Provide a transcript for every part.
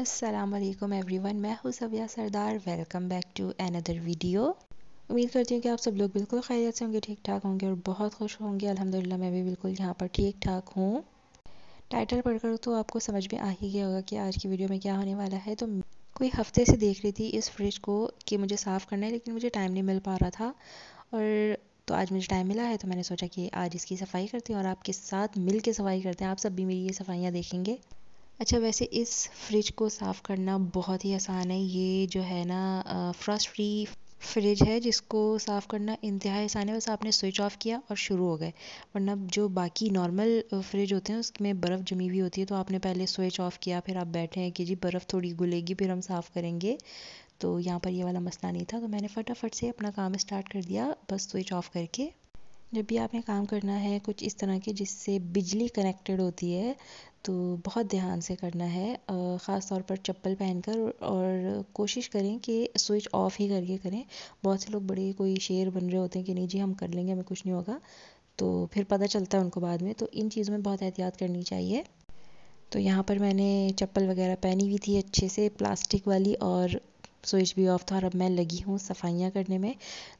Aslam every one मैं हूँ Saviya Sardar welcome back to another video उम्मीद करती हूँ कि आप सब लोग बिल्कुल खैरियत से होंगे ठीक ठाक होंगे और बहुत खुश होंगे अल्हम्दुलिल्लाह मैं भी बिल्कुल यहाँ पर ठीक ठाक हूँ टाइटल पढ़कर तो आपको समझ में आ ही गया होगा कि आज की वीडियो में क्या होने वाला है तो कोई हफ्ते से देख रही थी इस फ्रिज को कि मुझे साफ़ करना है लेकिन मुझे टाइम नहीं मिल पा रहा था और तो आज मुझे टाइम मिला है तो मैंने सोचा कि आज इसकी सफाई करती हूँ और आपके साथ मिल के सफाई करते हैं आप सब भी मेरी ये सफाइयाँ देखेंगे अच्छा वैसे इस फ्रिज को साफ़ करना बहुत ही आसान है ये जो है ना फ्रस्ट फ्री फ्रिज है जिसको साफ़ करना इंतहा आसान है बस आपने स्विच ऑफ़ किया और शुरू हो गए वरना जो बाकी नॉर्मल फ्रिज होते हैं उसमें बर्फ़ जमी हुई होती है तो आपने पहले स्विच ऑफ़ किया फिर आप बैठे हैं कि जी बर्फ़ थोड़ी गुलेगी फिर हम साफ़ करेंगे तो यहाँ पर ये वाला मसला नहीं था तो मैंने फटाफट से अपना काम स्टार्ट कर दिया बस स्विच ऑफ़ करके जब भी आपने काम करना है कुछ इस तरह के जिससे बिजली कनेक्टेड होती है तो बहुत ध्यान से करना है ख़ास तौर पर चप्पल पहनकर और कोशिश करें कि स्विच ऑफ ही करके करें बहुत से लोग बड़े कोई शेर बन रहे होते हैं कि नहीं जी हम कर लेंगे हमें कुछ नहीं होगा तो फिर पता चलता है उनको बाद में तो इन चीज़ों में बहुत एहतियात करनी चाहिए तो यहाँ पर मैंने चप्पल वगैरह पहनी हुई थी अच्छे से प्लास्टिक वाली और स्विच भी ऑफ था और अब मैं लगी हूँ सफाइयाँ करने में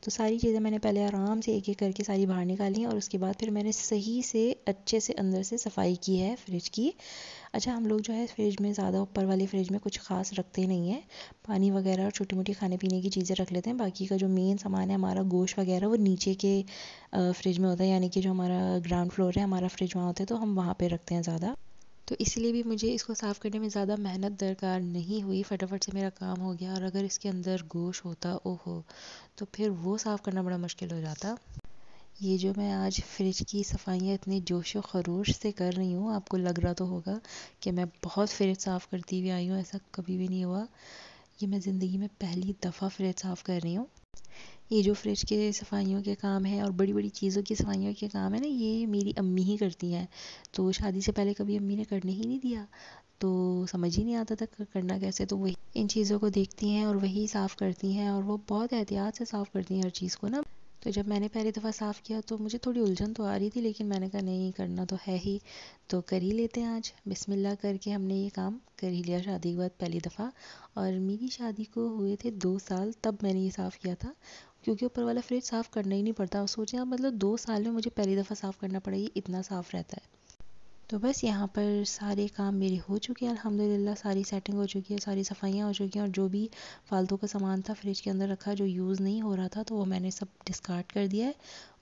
तो सारी चीज़ें मैंने पहले आराम से एक एक करके सारी बाहर निकाली और उसके बाद फिर मैंने सही से अच्छे से अंदर से सफाई की है फ्रिज की अच्छा हम लोग जो है फ्रिज में ज़्यादा ऊपर वाले फ्रिज में कुछ खास रखते नहीं है पानी वगैरह और छोटी मोटी खाने पीने की चीज़ें रख लेते हैं बाकी का जो मेन सामान है हमारा गोश्त वगैरह वो नीचे के फ्रिज में होता है यानी कि जो हमारा ग्राउंड फ्लोर है हमारा फ्रिज वहाँ होता है तो हम वहाँ पर रखते हैं ज़्यादा तो इसलिए भी मुझे इसको साफ़ करने में ज़्यादा मेहनत दरकार नहीं हुई फटाफट से मेरा काम हो गया और अगर इसके अंदर गोश होता ओहो तो फिर वो साफ़ करना बड़ा मुश्किल हो जाता ये जो मैं आज फ्रिज की सफाइयाँ इतने जोश व खरोश से कर रही हूँ आपको लग रहा तो होगा कि मैं बहुत फ्रिज साफ़ करती हुई आई हूँ ऐसा कभी भी नहीं हुआ ये मैं ज़िंदगी में पहली दफ़ा फ्रिज साफ़ कर रही हूँ ये जो फ्रिज के सफाइयों के काम है और बड़ी बड़ी चीज़ों की सफाइयों के काम है ना ये मेरी अम्मी ही करती हैं तो शादी से पहले कभी अम्मी ने करने ही नहीं दिया तो समझ ही नहीं आता था करना कैसे तो वही इन चीज़ों को देखती हैं और वही साफ़ करती हैं और वो बहुत एहतियात से साफ़ करती हैं हर चीज़ को ना तो जब मैंने पहली दफ़ा साफ़ किया तो मुझे थोड़ी उलझन तो आ रही थी लेकिन मैंने कहा नहीं करना तो है ही तो कर ही लेते हैं आज बिस्मिल्लाह करके हमने ये काम कर ही लिया शादी के बाद पहली दफ़ा और मेरी शादी को हुए थे दो साल तब मैंने ये साफ़ किया था क्योंकि ऊपर वाला फ्रिज साफ़ करना ही नहीं पड़ता और सोचें आप मतलब दो साल में मुझे पहली दफ़ा साफ़ करना पड़ा ये इतना साफ़ रहता है तो बस यहाँ पर सारे काम मेरे हो चुके हैं अल्हम्दुलिल्लाह सारी सेटिंग हो चुकी है सारी सफाइयाँ हो चुकी हैं और जो भी फालतू का सामान था फ्रिज के अंदर रखा जो यूज़ नहीं हो रहा था तो वो मैंने सब डिस्कार्ड कर दिया है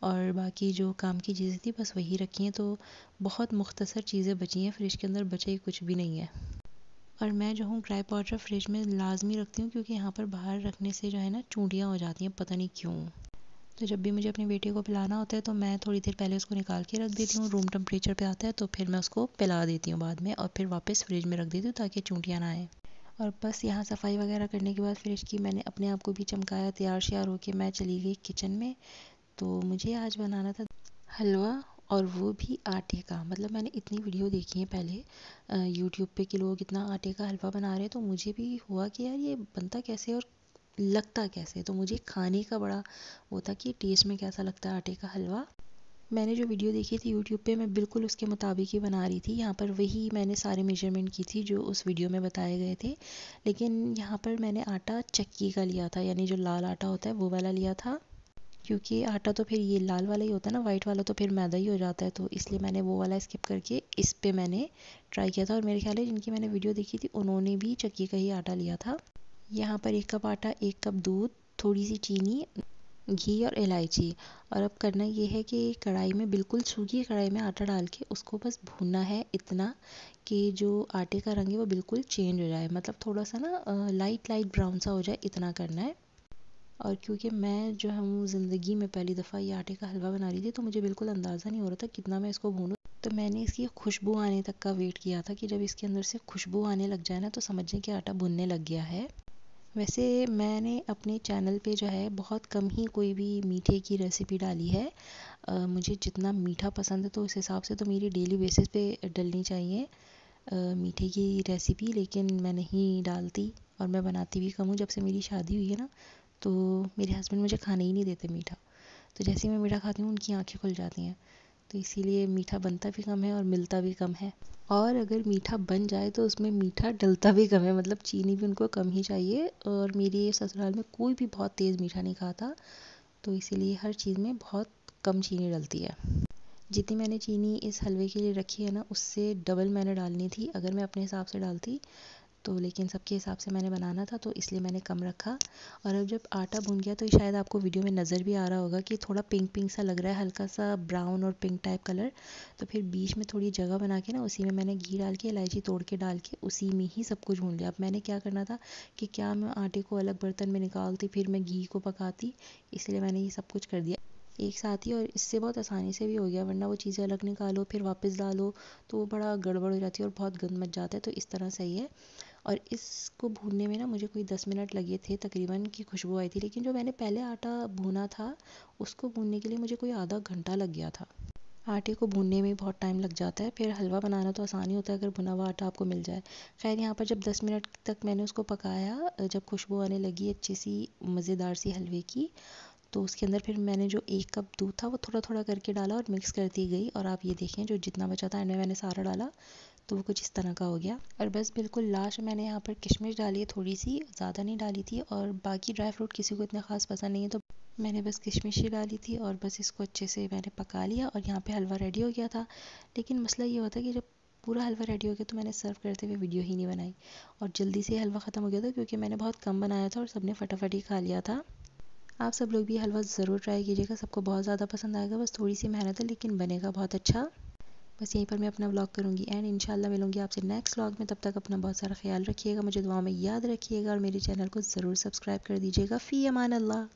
और बाकी जो काम की चीज़ें थी बस वही रखी हैं तो बहुत मुख्तसर चीज़ें बची हैं फ्रिज के अंदर बचे कुछ भी नहीं है और मैं जो हूँ ड्राई पाउडर फ्रिज में लाजमी रखती हूँ क्योंकि यहाँ पर बाहर रखने से जो है ना चूंटियाँ हो जाती हैं पता नहीं क्यों तो जब भी मुझे अपनी बेटी को पिलाना होता है तो मैं थोड़ी देर पहले उसको निकाल के रख देती हूँ रूम टेम्परेचर पे आता है तो फिर मैं उसको पिला देती हूँ बाद में और फिर वापस फ्रिज में रख देती हूँ ताकि चूंटियाँ ना आए और बस यहाँ सफाई वगैरह करने के बाद फ्रिज की मैंने अपने आप को भी चमकाया तैयार श्यार होकर मैं चली गई किचन में तो मुझे आज बनाना था हलवा और वो भी आटे का मतलब मैंने इतनी वीडियो देखी है पहले यूट्यूब पे कि लोग इतना आटे का हलवा बना रहे हैं तो मुझे भी हुआ कि यार ये बनता कैसे और लगता कैसे तो मुझे खाने का बड़ा वो था कि टेस्ट में कैसा लगता है आटे का हलवा मैंने जो वीडियो देखी थी यूट्यूब पे मैं बिल्कुल उसके मुताबिक ही बना रही थी यहाँ पर वही मैंने सारे मेजरमेंट की थी जो उस वीडियो में बताए गए थे लेकिन यहाँ पर मैंने आटा चक्की का लिया था यानी जो लाल आटा होता है वो वाला लिया था क्योंकि आटा तो फिर ये लाल वाला ही होता है ना वाइट वाला तो फिर मैदा ही हो जाता है तो इसलिए मैंने वो वाला स्किप करके इस पर मैंने ट्राई किया था और मेरे ख्याल है जिनकी मैंने वीडियो देखी थी उन्होंने भी चक्की का ही आटा लिया था यहाँ पर एक कप आटा एक कप दूध थोड़ी सी चीनी घी और इलायची और अब करना ये है कि कढ़ाई में बिल्कुल सूखी कढ़ाई में आटा डाल के उसको बस भूनना है इतना कि जो आटे का रंग है वो बिल्कुल चेंज हो जाए मतलब थोड़ा सा ना लाइट लाइट ब्राउन सा हो जाए इतना करना है और क्योंकि मैं जो हूँ ज़िंदगी में पहली दफ़ा ये आटे का हलवा बना रही थी तो मुझे बिल्कुल अंदाज़ा नहीं हो रहा था कितना मैं इसको भूनूँ तो मैंने इसकी खुशबू आने तक का वेट किया था कि जब इसके अंदर से खुशबू आने लग जाए ना तो समझने कि आटा भुनने लग गया है वैसे मैंने अपने चैनल पे जो है बहुत कम ही कोई भी मीठे की रेसिपी डाली है मुझे जितना मीठा पसंद है तो उस हिसाब से तो मेरी डेली बेसिस पे डलनी चाहिए मीठे की रेसिपी लेकिन मैं नहीं डालती और मैं बनाती भी कम हूँ जब से मेरी शादी हुई है ना तो मेरे हस्बैंड मुझे खाने ही नहीं देते मीठा तो जैसे ही मैं मीठा खाती हूँ उनकी आँखें खुल जाती हैं तो इसीलिए मीठा बनता भी कम है और मिलता भी कम है और अगर मीठा बन जाए तो उसमें मीठा डलता भी कम है मतलब चीनी भी उनको कम ही चाहिए और ये ससुराल में कोई भी बहुत तेज़ मीठा नहीं खाता तो इसीलिए हर चीज़ में बहुत कम चीनी डलती है जितनी मैंने चीनी इस हलवे के लिए रखी है ना उससे डबल मैंने डालनी थी अगर मैं अपने हिसाब से डालती तो लेकिन सबके हिसाब से मैंने बनाना था तो इसलिए मैंने कम रखा और अब जब आटा भून गया तो शायद आपको वीडियो में नज़र भी आ रहा होगा कि थोड़ा पिंक पिंक सा लग रहा है हल्का सा ब्राउन और पिंक टाइप कलर तो फिर बीच में थोड़ी जगह बना के ना उसी में मैंने घी डाल के इलायची तोड़ के डाल के उसी में ही सब कुछ भून लिया अब मैंने क्या करना था कि क्या मैं आटे को अलग बर्तन में निकालती फिर मैं घी को पकाती इसलिए मैंने ये सब कुछ कर दिया एक साथ ही और इससे बहुत आसानी से भी हो गया वरना वो चीज़ें अलग निकालो फिर वापस डालो तो वो बड़ा गड़बड़ हो जाती है और बहुत गंद मच जाता है तो इस तरह सही है और इसको भूनने में ना मुझे कोई दस मिनट लगे थे तकरीबन की खुशबू आई थी लेकिन जो मैंने पहले आटा भूना था उसको भूनने के लिए मुझे कोई आधा घंटा लग गया था आटे को भूनने में बहुत टाइम लग जाता है फिर हलवा बनाना तो आसानी होता है अगर भुना हुआ आटा आपको मिल जाए खैर यहाँ पर जब 10 मिनट तक मैंने उसको पकाया जब खुशबू आने लगी अच्छी सी मज़ेदार सी हलवे की तो उसके अंदर फिर मैंने जो एक कप दूध था वो थोड़ा थोड़ा करके डाला और मिक्स करती गई और आप ये देखें जो जितना बचा था एंड में मैंने सारा डाला तो वो कुछ इस तरह का हो गया और बस बिल्कुल लास्ट मैंने यहाँ पर किशमिश डाली है थोड़ी सी ज़्यादा नहीं डाली थी और बाकी ड्राई फ्रूट किसी को इतना ख़ास पसंद नहीं है तो मैंने बस किशमिश ही डाली थी और बस इसको अच्छे से मैंने पका लिया और यहाँ पे हलवा रेडी हो गया था लेकिन मसला ये होता कि जब पूरा हलवा रेडी हो गया तो मैंने सर्व करते हुए वीडियो ही नहीं बनाई और जल्दी से हलवा ख़त्म हो गया था क्योंकि मैंने बहुत कम बनाया था और सबने फटाफट ही खा लिया था आप सब लोग भी हलवा ज़रूर ट्राई कीजिएगा सबको बहुत ज़्यादा पसंद आएगा बस थोड़ी सी मेहनत है लेकिन बनेगा बहुत अच्छा बस यहीं पर मैं अपना ब्लॉग करूँगी एंड इंशाल्लाह मिलूंगी आपसे नेक्स्ट ब्लॉग में तब तक अपना बहुत सारा ख्याल रखिएगा मुझे दुआ में याद रखिएगा और मेरे चैनल को ज़रूर सब्सक्राइब कर दीजिएगा फ़ी अमान अल्लाह